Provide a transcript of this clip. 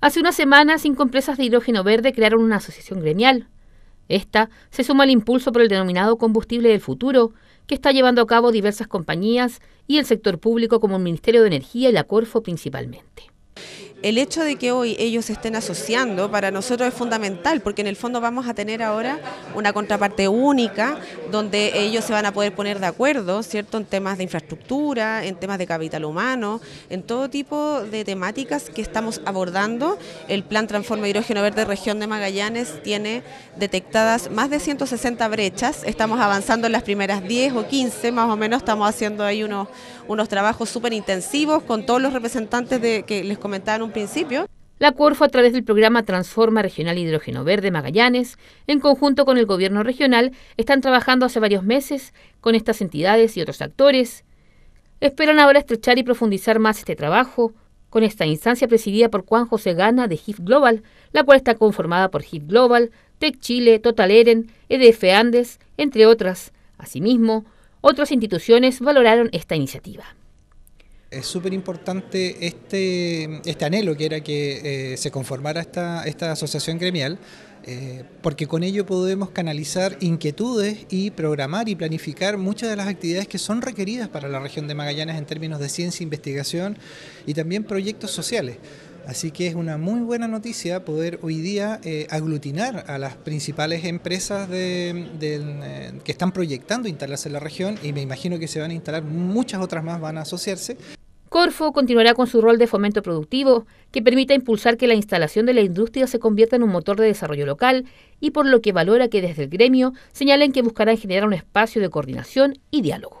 Hace unas semanas, cinco empresas de hidrógeno verde crearon una asociación gremial. Esta se suma al impulso por el denominado combustible del futuro, que está llevando a cabo diversas compañías y el sector público como el Ministerio de Energía y la Corfo principalmente el hecho de que hoy ellos estén asociando para nosotros es fundamental porque en el fondo vamos a tener ahora una contraparte única donde ellos se van a poder poner de acuerdo, ¿cierto? En temas de infraestructura, en temas de capital humano, en todo tipo de temáticas que estamos abordando. El plan Transforma Hidrógeno Verde Región de Magallanes tiene detectadas más de 160 brechas. Estamos avanzando en las primeras 10 o 15, más o menos estamos haciendo ahí unos, unos trabajos súper intensivos con todos los representantes de, que les comentaron principio. La CURFO, a través del programa Transforma Regional Hidrógeno Verde Magallanes, en conjunto con el gobierno regional, están trabajando hace varios meses con estas entidades y otros actores. Esperan ahora estrechar y profundizar más este trabajo con esta instancia presidida por Juan José Gana de HIF Global, la cual está conformada por HIF Global, Tech Chile, Total Eren, EDF Andes, entre otras. Asimismo, otras instituciones valoraron esta iniciativa es súper importante este, este anhelo que era que eh, se conformara esta, esta asociación gremial, eh, porque con ello podemos canalizar inquietudes y programar y planificar muchas de las actividades que son requeridas para la región de Magallanes en términos de ciencia, investigación y también proyectos sociales. Así que es una muy buena noticia poder hoy día eh, aglutinar a las principales empresas de, que están proyectando instalarse en la región y me imagino que se van a instalar muchas otras más, van a asociarse. Corfo continuará con su rol de fomento productivo, que permita impulsar que la instalación de la industria se convierta en un motor de desarrollo local y por lo que valora que desde el gremio señalen que buscarán generar un espacio de coordinación y diálogo.